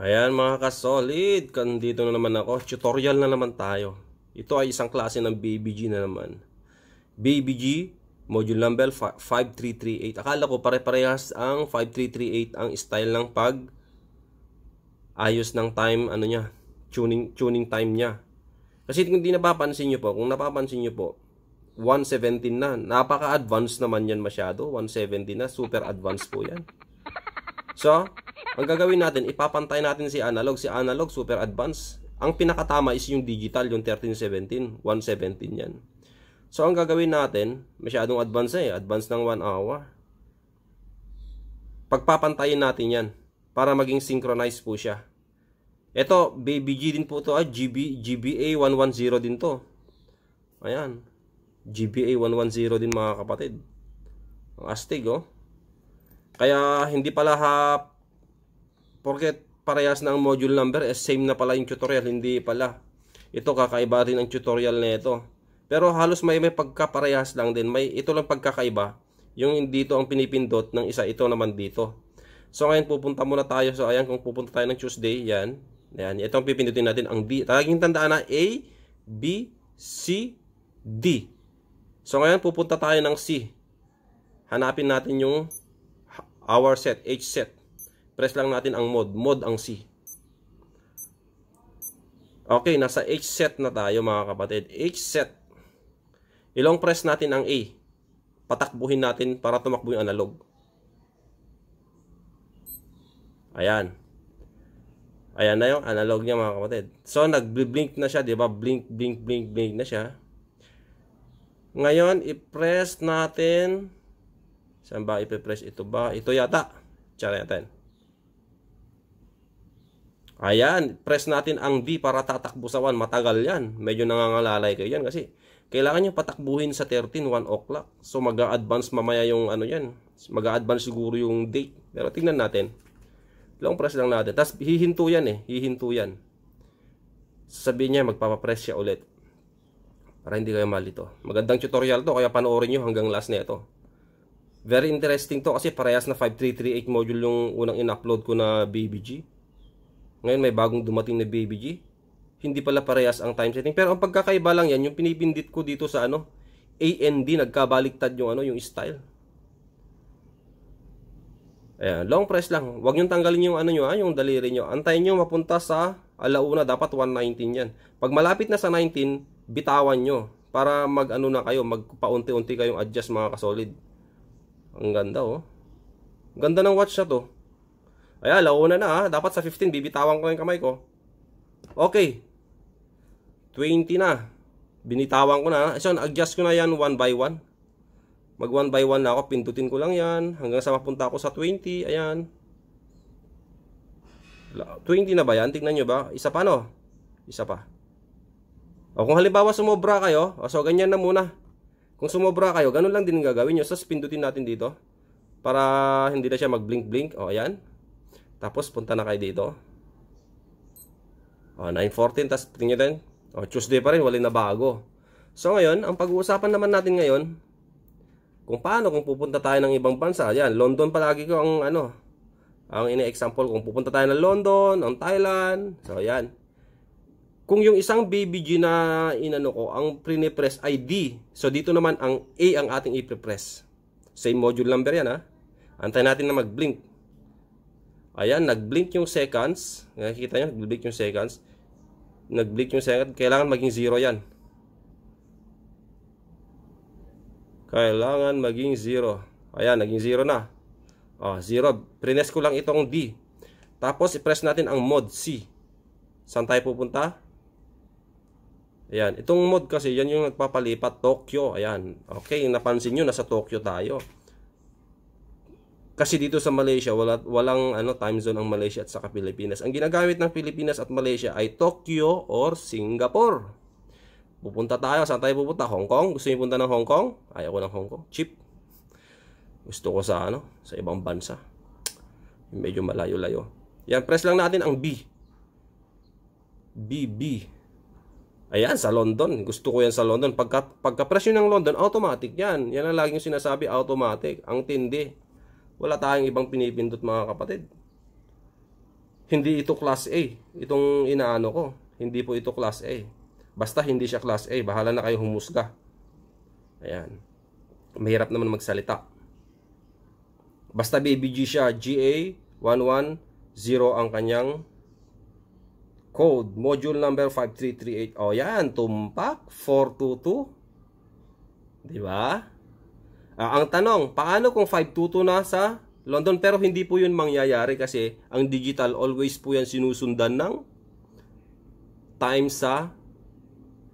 Ayan mga ka kasolid, kandito na naman ako. Tutorial na naman tayo. Ito ay isang klase ng BBG na naman. BBG, module number 5338. Akala ko pare-parehas ang 5338 ang style ng pag ayos ng time, ano niya, tuning, tuning time niya. Kasi kung hindi napapansin nyo po, kung napapansin nyo po, 117 na. Napaka-advanced naman yan masyado. 170 na. Super advanced po yan. So, ang gagawin natin, ipapantay natin si analog. Si analog, super advanced. Ang pinakatama is yung digital, yung 1317. 117 yan. So, ang gagawin natin, masyadong advanced eh. Advanced ng 1 hour. Pagpapantayin natin yan para maging synchronized po siya. Ito, BBG din po ito. Ah. GB, GBA 110 din to. Ayan. GBA 110 din mga kapatid. Ang astig, oh. Kaya, hindi pala ha Porque parehas na ang module number, eh, same na pala yung tutorial. Hindi pala. Ito kakaiba rin ang tutorial na ito. Pero halos may may pagkaparehas lang din. May ito lang pagkakaiba. Yung dito ang pinipindot ng isa ito naman dito. So ngayon pupunta muna tayo. So ayan kung pupunta tayo ng Tuesday, yan. Ayan, ito ang pipindutin natin ang D. Talagang tandaan na A, B, C, D. So ngayon pupunta tayo ng C. Hanapin natin yung hour set, H set. Press lang natin ang mod. Mod ang C. Okay, nasa H set na tayo mga kapatid. H set. Ilong press natin ang A. Patakbuhin natin para tumakbo yung analog. Ayan. Ayan na yung analog niya mga kapatid. So, nag-blink na siya, di ba? Blink, blink, blink, blink na siya. Ngayon, i-press natin. Saan ba ipipress ito ba? Ito yata. Tsara natin. Ayan, press natin ang B para tatakbo sa 1. Matagal yan. Medyo nangangalalay kayo yan kasi kailangan nyo patakbuhin sa 13, 1 o'clock. So mag a advance mamaya yung ano yan. mag a advance siguro yung date. Pero tingnan natin. Long press lang natin. Tapos hihinto yan eh. Hihinto yan. Sasabihin niya magpapapress siya ulit. Para hindi kayo malito. Magandang tutorial to kaya panoorin nyo hanggang last nito. Very interesting to kasi parehas na 5338 module yung unang in-upload ko na BBG. Ngayon may bagong dumating na BBG. Hindi pala parehas ang time setting. Pero ang pagkakaiba lang yan, yung pinipindit ko dito sa ano, and nagkabaliktad yung ano, yung style. Ayan, long press lang. Huwag nyo tanggalin yung ano nyo, ha, ah, yung daliri nyo. Antayin nyo mapunta sa alauna, dapat 119 yan. Pag malapit na sa 19, bitawan nyo. Para mag ano na kayo, magpaunti-unti kayong adjust mga kasolid. Ang ganda oh. Ganda ng watch na to. Ayan, launa na ha. Dapat sa 15, bibitawan ko yung kamay ko. Okay. 20 na. Binitawan ko na. So, adjust ko na yan one by one. Mag one by one na ako. Pindutin ko lang yan. Hanggang sa mapunta ako sa 20. Ayan. 20 na ba yan? Tingnan nyo ba? Isa pa no? Isa pa. O kung halimbawa sumobra kayo, o so ganyan na muna. Kung sumobra kayo, ganun lang din gagawin nyo. Tapos pindutin natin dito. Para hindi na siya mag-blink-blink. O ayan. Tapos, punta na kayo dito. O, 9.14. Tapos, tingin din. O, oh, Tuesday pa rin. Wala na bago. So, ngayon, ang pag-uusapan naman natin ngayon, kung paano kung pupunta tayo ng ibang bansa. Yan, London palagi ko ang ano, ang ini example Kung pupunta tayo ng London, ang Thailand. So, yan. Kung yung isang BBG na inano ko, ang prinipress ay D. So, dito naman ang A ang ating ipipress. Same module number yan ha. Antay natin na mag-blink. Ayan, nag-blink yung seconds. Nakikita nyo, nag-blink yung seconds. Nag-blink yung seconds. Kailangan maging 0 yan. Kailangan maging 0. Ayan, naging 0 na. Ah, o, 0. Prines ko lang itong D. Tapos, i-press natin ang mod C. Saan tayo pupunta? Ayan. Itong mod kasi, yan yung nagpapalipat. Tokyo. Ayan. Okay, napansin nyo, nasa Tokyo tayo. Kasi dito sa Malaysia, wala, walang ano, time zone ang Malaysia at sa Pilipinas. Ang ginagamit ng Pilipinas at Malaysia ay Tokyo or Singapore. Pupunta tayo. Saan tayo pupunta? Hong Kong? Gusto niyo punta ng Hong Kong? Ayoko ko ng Hong Kong. Cheap. Gusto ko sa ano? Sa ibang bansa. Medyo malayo-layo. Yan, press lang natin ang B. B, B. Ayan, sa London. Gusto ko yan sa London. Pagka, pagka-press yun ng London, automatic yan. Yan ang laging sinasabi, automatic. Ang tindi. Wala tayong ibang pinipindot mga kapatid. Hindi ito class A. Itong inaano ko. Hindi po ito class A. Basta hindi siya class A. Bahala na kayo humusga. Ayan. Mahirap naman magsalita. Basta BBG siya. GA 110 ang kanyang code. Module number 5338. O yan. Tumpak 422. di ba Uh, ang tanong, paano kung 522 na sa London? Pero hindi po yun mangyayari kasi ang digital always po yan sinusundan ng time sa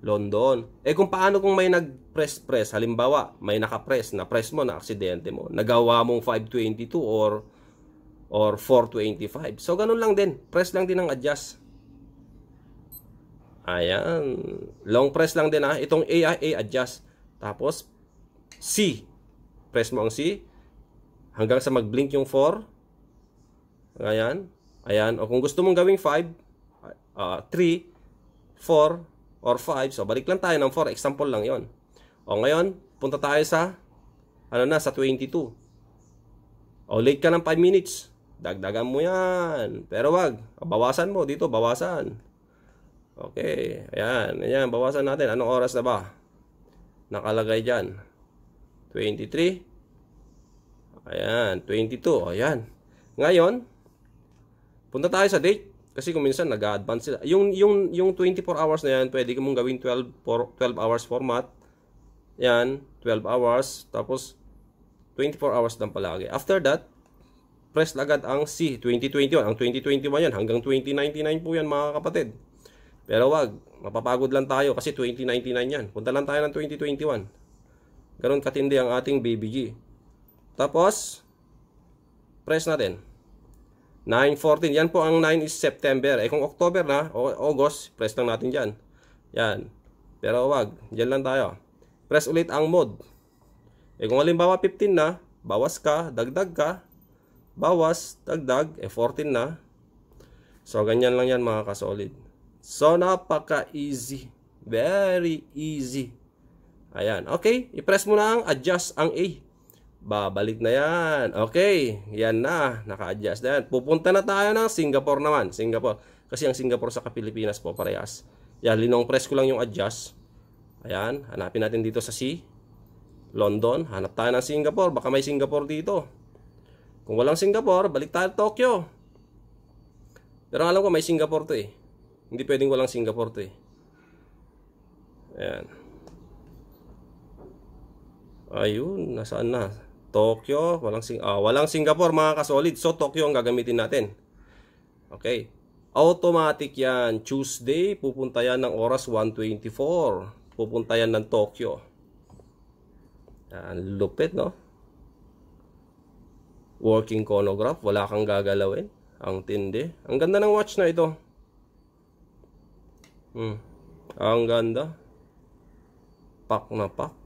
London. Eh kung paano kung may nag-press-press, halimbawa, may naka-press, na-press mo, na-aksidente mo, nagawa mong 522 or or 425. So ganun lang din, press lang din ang adjust. Ayan, long press lang din ha, ah. itong AIA adjust. Tapos, C, press mo ang C hanggang sa mag-blink yung 4. Ayan. Ayan. O kung gusto mong gawing 5, uh, 3, 4, or 5. So, balik lang tayo ng 4. Example lang yon. O ngayon, punta tayo sa, ano na, sa 22. O late ka ng 5 minutes. Dagdagan mo yan. Pero wag, bawasan mo dito, bawasan. Okay, ayan, ayan, bawasan natin. Anong oras na ba? Nakalagay dyan. 23. Ayan, 22. Ayan. Ngayon, punta tayo sa date. Kasi kung minsan nag-advance sila. Yung, yung, yung 24 hours na yan, pwede mong gawin 12, for, 12 hours format. Yan, 12 hours. Tapos, 24 hours lang palagi. After that, press agad ang C, 2021. Ang 2021 yan, hanggang 2099 po yan mga kapatid. Pero wag, mapapagod lang tayo kasi 2099 yan. Punta lang tayo ng 2021. Ganun katindi ang ating BBG. Tapos, press natin. 9.14. Yan po ang 9 is September. Eh kung October na, o August, press lang natin dyan. Yan. Pero wag, dyan lang tayo. Press ulit ang mode. Eh kung halimbawa 15 na, bawas ka, dagdag ka, bawas, dagdag, eh 14 na. So ganyan lang yan mga kasolid. So napaka-easy. Very easy. Ayan. Okay. I-press mo na ang adjust ang A. Babalik na yan. Okay. Yan na. Naka-adjust na yan. Pupunta na tayo ng Singapore naman. Singapore. Kasi ang Singapore sa Pilipinas po parehas. Yan. Linong press ko lang yung adjust. Ayan. Hanapin natin dito sa C. London. Hanap tayo ng Singapore. Baka may Singapore dito. Kung walang Singapore, balik tayo Tokyo. Pero alam ko may Singapore to eh. Hindi pwedeng walang Singapore to eh. Ayan. Ayun, nasaan na? Tokyo, walang Sing ah, walang Singapore mga kasolid. So Tokyo ang gagamitin natin. Okay. Automatic 'yan. Tuesday pupunta 'yan ng oras 1:24. Pupunta 'yan ng Tokyo. Yan, lupit no? Working chronograph, wala kang gagalawin. Ang tindi. Ang ganda ng watch na ito. Hmm. Ang ganda. Pak na pak.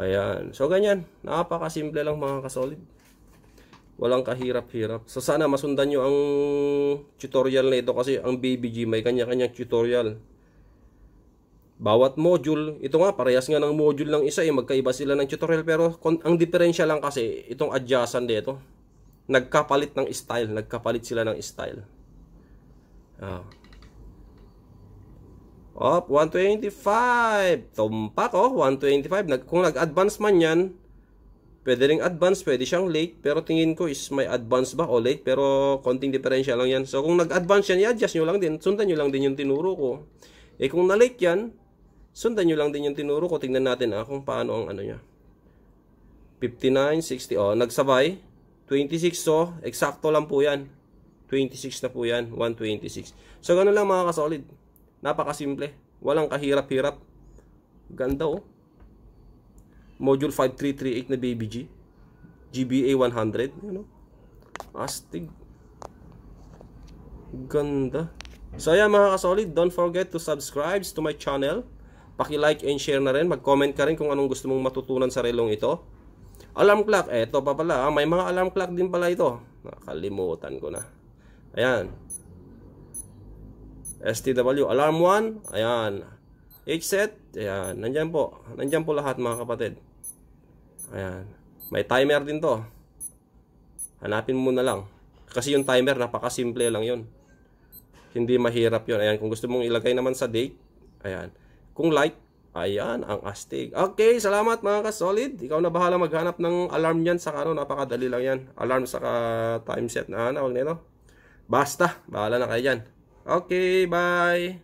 Ayan. So, ganyan. Napakasimple lang mga kasolid. Walang kahirap-hirap. So, sana masundan nyo ang tutorial na ito kasi ang BBG may kanya-kanyang tutorial. Bawat module, ito nga, parehas nga ng module ng isa eh. Magkaiba sila ng tutorial pero ang diferensya lang kasi itong adjacent dito. Nagkapalit ng style. Nagkapalit sila ng style. Ah. Op, 125. Tumpak, oh. 125. Nag, kung nag-advance man yan, pwede ring advance, pwede siyang late. Pero tingin ko is may advance ba o late. Pero konting diferensya lang yan. So, kung nag-advance yan, i-adjust nyo lang din. Sundan nyo lang din yung tinuro ko. Eh, kung na-late yan, sundan nyo lang din yung tinuro ko. Tingnan natin, ah, kung paano ang ano niya. 59, 60. Oh, nagsabay. 26, so, eksakto lang po yan. 26 na po yan. 126. So, ganun lang mga kasolid. Napakasimple. Walang kahirap-hirap. Ganda oh. Module 5338 na BBG. GBA 100. Ano? know? Astig. Ganda. So ayan mga kasolid, don't forget to subscribe to my channel. Paki-like and share na rin. Mag-comment ka rin kung anong gusto mong matutunan sa relong ito. Alarm clock, ito pa pala. Ah. May mga alarm clock din pala ito. Nakalimutan ko na. Ayan. STW alarm 1 ayan H-set ayan nandiyan po nandiyan po lahat mga kapatid ayan may timer din to hanapin mo na lang kasi yung timer napakasimple lang yon hindi mahirap yon ayan kung gusto mong ilagay naman sa date ayan kung light ayan ang astig okay salamat mga kasolid ikaw na bahala maghanap ng alarm niyan sa ano napakadali lang yan alarm sa time set ah, na ano wag nito basta bahala na kayo diyan Okay, bye.